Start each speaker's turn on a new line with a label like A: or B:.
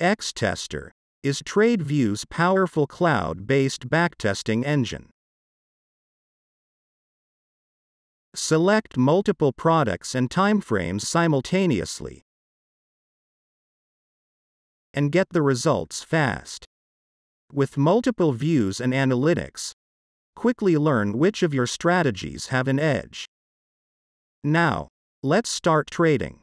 A: Xtester is TradeView's powerful cloud-based backtesting engine. Select multiple products and timeframes simultaneously and get the results fast. With multiple views and analytics, quickly learn which of your strategies have an edge. Now,
B: let's start trading.